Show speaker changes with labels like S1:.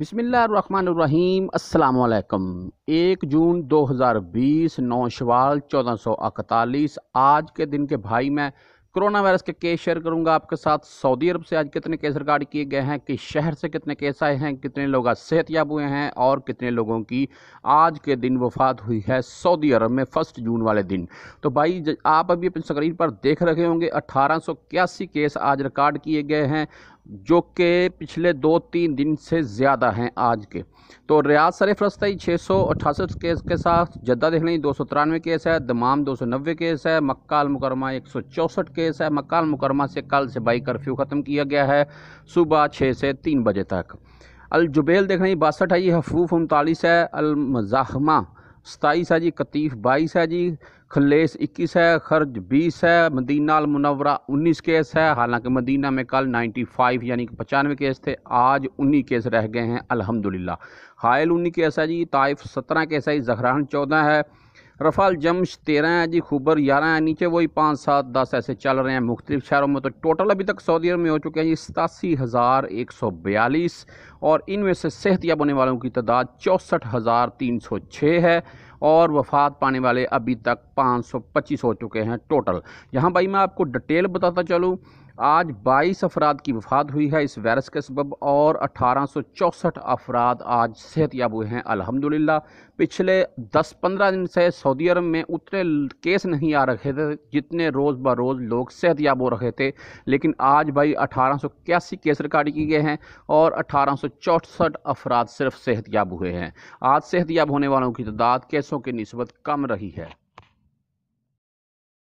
S1: بسم اللہ الرحمن الرحیم السلام علیکم ایک جون دو ہزار بیس نو شوال چودہ سو اکتالیس آج کے دن کے بھائی میں کرونا وائرس کے کیس شیئر کروں گا آپ کے ساتھ سعودی عرب سے آج کتنے کیس ریکارڈ کیے گئے ہیں کس شہر سے کتنے کیس آئے ہیں کتنے لوگ آج صحت یاب ہوئے ہیں اور کتنے لوگوں کی آج کے دن وفات ہوئی ہے سعودی عرب میں فسٹ جون والے دن تو بھائی آپ ابھی اپنی سکرین پر دیکھ رکھے ہوں گے اٹھارہ سو اکیاسی کیس آج ریکارڈ کیے گئے ہیں جو کہ پچھلے دو تین دن سے زیادہ ہیں آج کے تو ریاض سر رستہ چھ سو اٹھاسٹھ کیس کے ساتھ جدہ دیکھ رہی دو سو ترانوے کیس ہے دمام دو سو نوے کیس ہے مکہ المکرمہ ایک سو چونسٹھ کیس ہے مکہ المکرمہ سے کل سے بائی کرفیو ختم کیا گیا ہے صبح چھ سے تین بجے تک الجبیل دیکھ رہی باسٹھ آئی حفوف انتالیس ہے المزاحمہ ستائیس ہے جی قطیف بائیس ہے جی خلیس اکیس ہے خرج بیس ہے مدینہ المنورہ انیس کیس ہے حالانکہ مدینہ میں کل نائنٹی فائیو یعنی کہ پچانوے کیس تھے آج انی کیس رہ گئے ہیں الحمدللہ حائل انی کیس ہے جی طائف سترہ کیس ہے زہران چودہ ہے رفال جمش تیرہ ہیں جی خوبر گیارہ ہیں نیچے وہی پانچ سات دس ایسے چل رہے ہیں مختلف شہروں میں تو ٹوٹل ابھی تک سعودی عرب میں ہو چکے ہیں جی ستاسی ہزار ایک سو بیالیس اور ان میں سے صحت یاب ہونے والوں کی تعداد چونسٹھ ہزار تین سو چھ ہے اور وفات پانے والے ابھی تک پانچ سو پچیس ہو چکے ہیں ٹوٹل یہاں بھائی میں آپ کو ڈیٹیل بتاتا چلوں آج بائیس افراد کی وفات ہوئی ہے اس وائرس کے سبب اور اٹھارہ سو چوسٹھ افراد آج صحت یاب ہوئے ہیں الحمدللہ پچھلے دس پندرہ دن سے سعودی عرب میں اتنے کیس نہیں آ رہے تھے جتنے روز بروز لوگ صحت یاب ہو رہے تھے لیکن آج بھائی اٹھارہ سو اکیاسی کیس ریکارڈ کیے گئے ہیں اور اٹھارہ سو چوسٹھ افراد صرف صحت یاب ہوئے ہیں آج صحت یاب ہونے والوں کی تعداد کیسوں کی نسبت کم رہی ہے